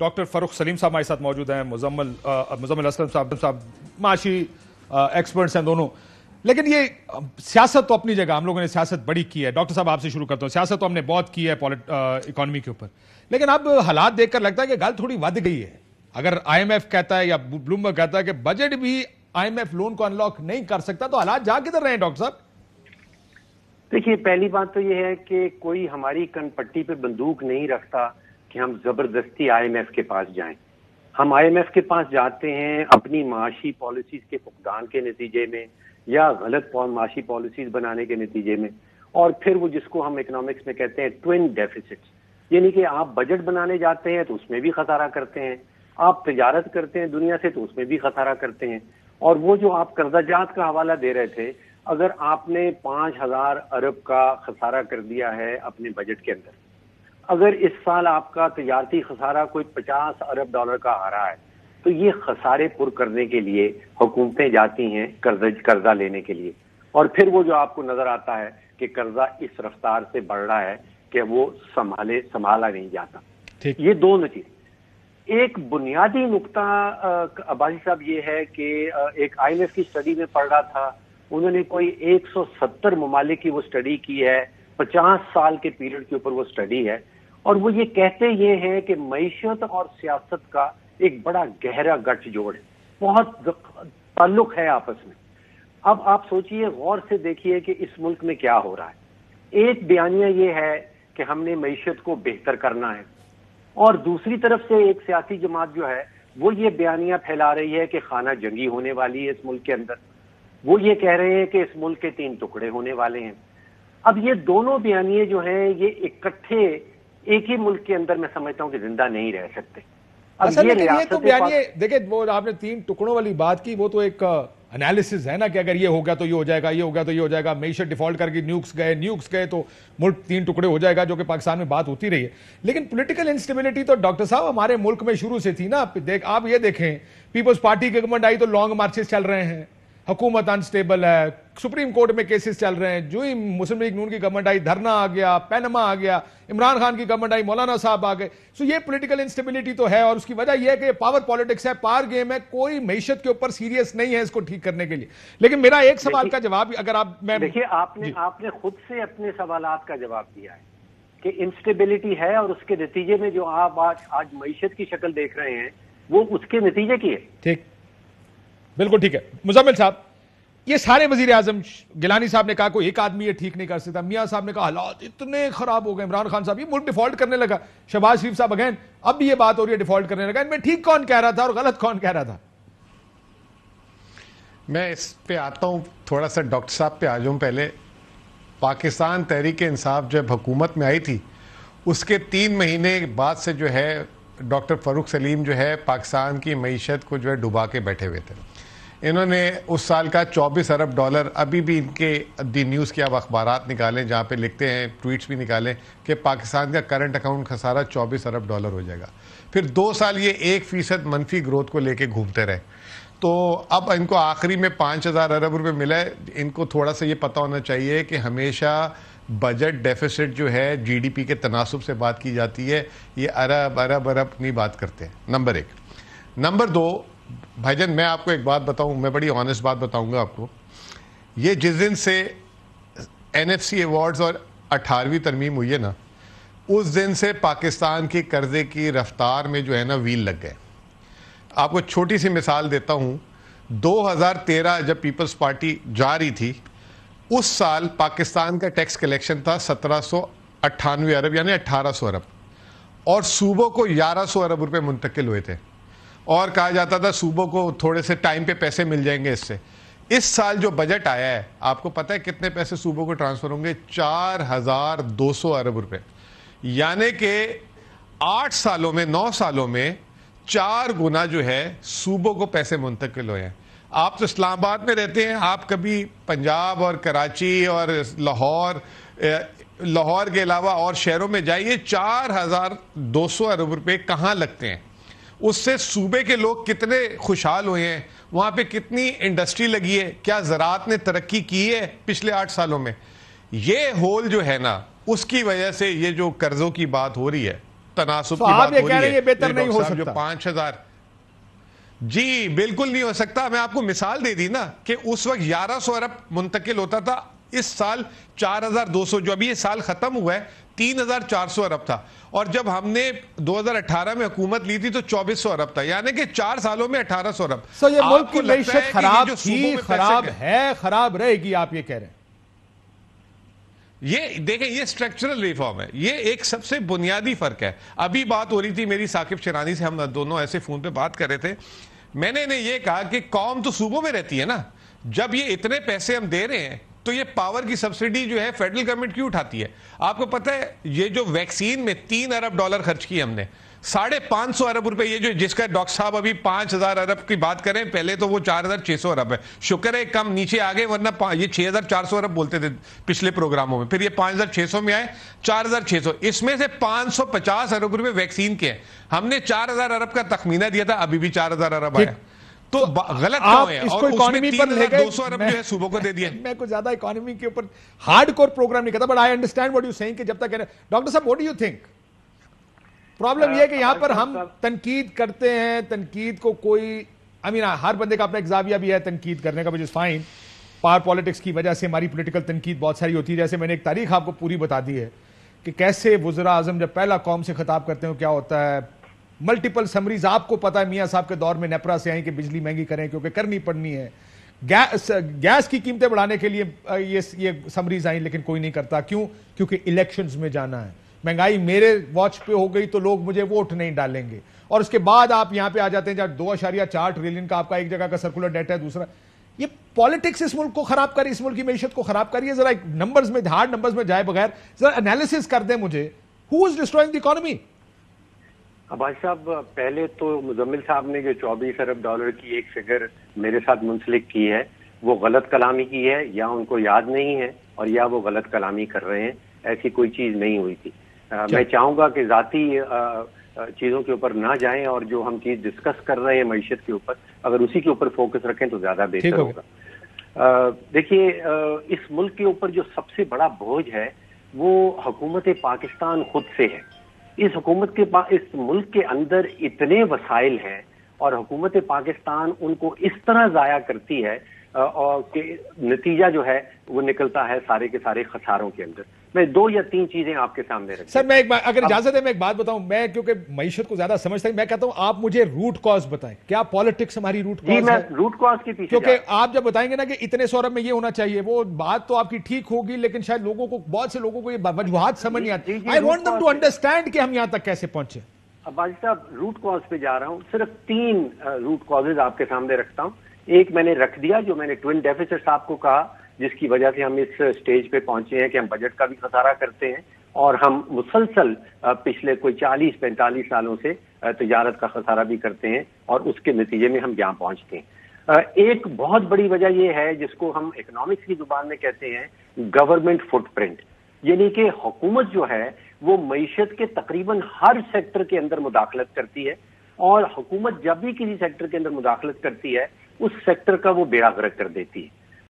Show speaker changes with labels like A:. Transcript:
A: Doctor Farrukh Salim साहब हमारे साथ मौजूद हैं मुजम्मल मुजम्मल असलम साहब साहब माशी एक्सपर्ट्स हैं दोनों लेकिन ये सियासत तो अपनी जगह हम लोगों ने सियासत बड़ी की है डॉक्टर साहब आपसे शुरू करता हूँ सियासत तो हमने बहुत की है इकोनॉमी के ऊपर लेकिन अब हालात देखकर लगता है कि गल थोड़ी बढ़ गई है अगर आईएमएफ कहता है या ब्लूमबर्ग कहता है कि बजट भी आईएमएफ लोन को अनलॉक नहीं कर सकता तो हालात जा किधर रहे हैं डॉक्टर साहब
B: देखिए पहली बात तो यह है कि कोई हमारी कनपट्टी पे बंदूक नहीं रखता कि हम जबरदस्ती आईएमएफ के पास जाएं हम आईएमएफ के पास जाते हैं अपनी माशी पॉलिसीज के फुकदान के नतीजे में या गलत माशी पॉलिसीज बनाने के नतीजे में और फिर वो जिसको हम इकोनॉमिक्स में कहते हैं ट्विन डेफिसिट्स यानी कि आप बजट बनाने जाते हैं तो उसमें भी खसारा करते हैं आप तजारत करते हैं दुनिया से तो उसमें भी खसारा करते हैं और वो जो आप कर्जाजात का हवाला दे रहे थे अगर आपने पांच हजार अरब का खसारा कर दिया है अपने बजट के अंदर अगर इस साल आपका तजारती खसारा कोई पचास अरब डॉलर का आ रहा है तो ये खसारे पुर करने के लिए हुकूमतें जाती हैं कर्ज कर्जा लेने के लिए और फिर वो जो आपको नजर आता है कि कर्जा इस रफ्तार से बढ़ रहा है कि वो संभाले संभाला नहीं जाता ये दो नतीजे एक बुनियादी नुकता अबाजी साहब ये है कि एक आई की स्टडी में पढ़ रहा था उन्होंने कोई 170 ममालिक की वो स्टडी की है पचास साल के पीरियड के ऊपर वो स्टडी है और वो ये कहते ये हैं कि मीशत और सियासत का एक बड़ा गहरा गठजोड़ है बहुत ताल्लुक है आपस में अब आप सोचिए गौर से देखिए कि इस मुल्क में क्या हो रहा है एक बयानिया ये है कि हमने मीशत को बेहतर करना है और दूसरी तरफ से एक सियासी जमात जो है वो ये बयानिया फैला रही है कि खाना जंगी होने वाली है इस मुल्क के अंदर वो ये कह रहे हैं कि इस मुल्क के तीन टुकड़े होने वाले हैं अब ये दोनों बयानिए जो हैं ये इकट्ठे एक ही मुल्क के अंदर मैं समझता हूँ कि जिंदा नहीं रह सकते असल अच्छा, लेकिन ये तो बयानिए
A: देखिए वो आपने तीन टुकड़ों वाली बात की वो तो एक एनालिसिस है ना कि अगर ये होगा तो ये हो जाएगा ये होगा तो ये हो जाएगा मेशर डिफॉल्ट करके न्यूक्स गए न्यूक्स गए तो मुल्क तीन टुकड़े हो जाएगा जो कि पाकिस्तान में बात होती रही है लेकिन पॉलिटिकल इंस्टेबिलिटी तो डॉक्टर साहब हमारे मुल्क में शुरू से थी ना आप देख आप ये देखें पीपल्स पार्टी की गवर्नमेंट आई तो लॉन्ग मार्चेस चल रहे हैं हुकूमत अनस्टेबल है सुप्रीम कोर्ट में केसेस चल रहे हैं जो ही मुस्लिम लीग नून की गवर्नमेंट आई धरना आ गया पैनमा आ गया इमरान खान की गवर्नमेंट आई मौलाना साहब आ गए सो ये पॉलिटिकल इंस्टेबिलिटी तो है और उसकी वजह यह है कि पावर पॉलिटिक्स है पार गेम है कोई मीशत के ऊपर सीरियस नहीं है इसको ठीक करने के लिए
B: लेकिन मेरा एक सवाल का जवाब अगर आप मैं देखिए आपने आपने खुद से अपने सवाल का जवाब दिया है कि इंस्टेबिलिटी है और उसके नतीजे में जो आप आज आज मीशत की शक्ल देख रहे हैं वो उसके नतीजे की है ठीक
A: बिल्कुल ठीक है मुजम्मिल साहब ये सारे वजीर आजम गिलानी साहब ने कहा कोई एक आदमी ये ठीक नहीं कर सकता मियाँ साहब ने कहा हालात इतने खराब हो गए इमरान खान साहब ये मुल्क डिफॉल्ट करने लगा शहबाज शरीफ साहब अगैन अब भी ये बात हो रही है डिफॉल्ट करने लगा इनमें ठीक कौन कह रहा था और गलत कौन कह रहा था
C: मैं इस पे आता हूँ थोड़ा सा डॉक्टर साहब पे आ जाऊँ पहले पाकिस्तान तहरीक इंसाफ जब हुकूमत में आई थी उसके तीन महीने बाद से जो है डॉक्टर फरूख सलीम जो है पाकिस्तान की मीशत को जो है डुबा के बैठे हुए थे इन्होंने उस साल का 24 अरब डॉलर अभी भी इनके दी न्यूज़ के अब अखबार निकालें जहाँ पे लिखते हैं ट्वीट्स भी निकालें कि पाकिस्तान का करंट अकाउंट खसारा 24 अरब डॉलर हो जाएगा फिर दो साल ये एक फ़ीसद मनफी ग्रोथ को लेके घूमते रहे तो अब इनको आखिरी में पाँच हज़ार अरब रुपये मिला है इनको थोड़ा सा ये पता होना चाहिए कि हमेशा बजट डेफिसिट जो है पी के तनासब से बात की जाती है ये अरब अरब अरब नहीं बात करते नंबर एक नंबर दो भाईजन मैं आपको एक बात बताऊं मैं बड़ी ऑनेस्ट बात बताऊंगा आपको ये जिस दिन से एन एफ सी अवार्ड्स और अठारहवीं तरमीम हुई है ना उस दिन से पाकिस्तान की कर्ज़े की रफ्तार में जो है ना व्हील लग गए आपको छोटी सी मिसाल देता हूँ 2013 जब पीपल्स पार्टी जा रही थी उस साल पाकिस्तान का टैक्स कलेक्शन था सत्रह अरब यानी 1800 अरब और सूबों को 1100 अरब रुपए मुंतकिल हुए थे और कहा जाता था सूबों को थोड़े से टाइम पे पैसे मिल जाएंगे इससे इस साल जो बजट आया है आपको पता है कितने पैसे सूबों को ट्रांसफर होंगे चार हजार दो सौ अरब रुपए यानी कि आठ सालों में नौ सालों में चार गुना जो है सूबों को पैसे मुंतकिल हुए हैं आप तो इस्लामाबाद में रहते हैं आप कभी पंजाब और कराची और लाहौर लाहौर के अलावा और शहरों में जाइए चार हजार दो सौ अरब रुपए कहाँ लगते हैं उससे सूबे के लोग कितने खुशहाल हुए हैं वहां पे कितनी इंडस्ट्री लगी है क्या ज़रात ने तरक्की की है पिछले आठ सालों में ये होल जो है ना उसकी वजह से ये जो कर्जों की बात हो रही है तनासुब की तो बात हो रही है बेहतर नहीं हो सकता जो पांच हजार जी बिल्कुल नहीं हो सकता मैं आपको मिसाल दे दी ना कि उस वक्त ग्यारह सौ अरब मुंतकिल होता था इस साल 4,200 जो अभी ये साल ख़त्म हुआ है 3,400 अरब था और जब हमने 2018 में हुकूमत ली थी तो 2400 अरब था यानी कि चार सालों में 1800 अरब सो ये मुल्क की मीशत खराब थी खराब
A: है खराब रहेगी आप ये कह रहे हैं
C: ये देखें ये स्ट्रक्चरल रिफॉर्म है ये एक सबसे बुनियादी फर्क है अभी बात हो रही थी मेरी साकिब शरानी से हम दोनों ऐसे फोन पे बात कर रहे थे मैंने इन्हें ये कहा कि कौम तो सूबों में रहती है ना जब ये इतने पैसे हम दे रहे हैं तो ये पावर की सब्सिडी जो है फेडरल गवर्नमेंट क्यों उठाती है आपको पता है ये जो वैक्सीन में तीन अरब डॉलर खर्च किए हमने साढ़े पांच सौ अरब रुपए ये जो जिसका डॉक्टर साहब अभी पांच हजार अरब की बात करें पहले तो वो चार हजार छह सौ अरब है शुक्र है कम नीचे आ गए वरना ये छह हजार चार सौ अरब बोलते थे पिछले प्रोग्रामों में फिर ये पांच हजार छह सौ में आए चार हजार छह सौ इसमें से पांच सौ पचास अरब रुपए वैक्सीन के हैं हमने चार हजार अरब का तखमीना दिया था अभी भी चार हजार अरब आया तो, तो गलत आप है इसको इकोनॉमी पर ले गए दो सौ अरब जो को दे दिया
A: मैं कुछ ज्यादा इकोनॉमी के ऊपर हार्ड कोर प्रोग्राम नहीं करता but I understand what you सही कि जब तक डॉक्टर साहब वॉट यू थिंक प्रॉब्लम यह है कि यहां पर हम तनकीद करते हैं तनकीद को कोई आई मीन हर बंदे का अपना एग्जाविया भी है तनकीद करने का which is fine power politics की वजह से हमारी पोलिटिकल तनकीद बहुत सारी होती है जैसे मैंने एक तारीख आपको पूरी बता दी है कि कैसे वजरा आजम जब पहला कौम से खिताब करते हो क्या होता है मल्टीपल समरीज आपको पता है मियाँ साहब के दौर में नेपरा से आई कि बिजली महंगी करें क्योंकि करनी पड़नी है गैस गैस की कीमतें बढ़ाने के लिए ये ये समरीज आई लेकिन कोई नहीं करता क्यों क्योंकि इलेक्शंस में जाना है महंगाई मेरे वॉच पे हो गई तो लोग मुझे वोट नहीं डालेंगे और उसके बाद आप यहां पे आ जाते हैं जहां दो आशारिया चार ट्रिलियन का आपका एक जगह का सर्कुलर डेटा है दूसरा ये पॉलिटिक्स इस मुल्क को खराब करी इस मुल्क की मीशत को खराब करिए जरा नंबर्स में हार्ड नंबर्स में जाए बगैर जरा एनालिसिस कर दे मुझे who is destroying the economy
B: भाई साहब पहले तो मुजम्मिल साहब ने जो चौबीस अरब डॉलर की एक फिगर मेरे साथ मुंसलिक की है वो गलत कलामी की है या उनको याद नहीं है और या वो गलत कलामी कर रहे हैं ऐसी कोई चीज़ नहीं हुई थी आ, अच्छा। मैं चाहूंगा कि ज़ाती चीज़ों के ऊपर ना जाएं और जो हम चीज़ डिस्कस कर रहे हैं मीशत के ऊपर अगर उसी के ऊपर फोकस रखें तो ज़्यादा बेहतर होगा देखिए इस मुल्क के ऊपर जो सबसे बड़ा बोझ है वो हुकूमत पाकिस्तान खुद से है इस हुकूमत के पास इस मुल्क के अंदर इतने वसाइल हैं और हुकूमत पाकिस्तान उनको इस तरह ज़ाया करती है और के नतीजा जो है वो निकलता है सारे के सारे खसारों के अंदर मैं दो या तीन चीजें आपके सामने रखी सर मैं एक बार अगर इजाजत
A: है मैं एक बात बताऊं मैं क्योंकि मीशत को ज्यादा समझता हूं मैं कहता हूं आप मुझे रूट कॉज बताएं क्या पॉलिटिक्स हमारी रूट कॉज है
B: रूट कॉज की पीछे क्योंकि
A: आप जब बताएंगे ना कि इतने सौरभ में ये होना चाहिए वो बात तो आपकी ठीक होगी लेकिन शायद लोगों को बहुत से लोगों को ये वजूहत समझ नहीं आती I want them to understand कि हम यहाँ तक कैसे पहुंचे
B: अबाजी साहब रूट कॉज पे जा रहा हूँ सिर्फ तीन रूट कॉजेज आपके सामने रखता हूँ एक मैंने रख दिया जो मैंने ट्विन डेफिसिट आपको कहा जिसकी वजह से हम इस स्टेज पे पहुंचे हैं कि हम बजट का भी खसारा करते हैं और हम मुसलसल पिछले कोई 40-45 सालों से तजारत का खसारा भी करते हैं और उसके नतीजे में हम यहाँ पहुंचते हैं एक बहुत बड़ी वजह यह है जिसको हम इकोनॉमिक्स की जुबान में कहते हैं गवर्नमेंट फुटप्रिंट यानी कि हुकूमत जो है वो मीशत के तकरीबन हर सेक्टर के अंदर मुदाखलत करती है और हुकूमत जब भी किसी सेक्टर के अंदर मुदाखलत करती है उस सेक्टर का वो बेड़ा गर्क कर देती है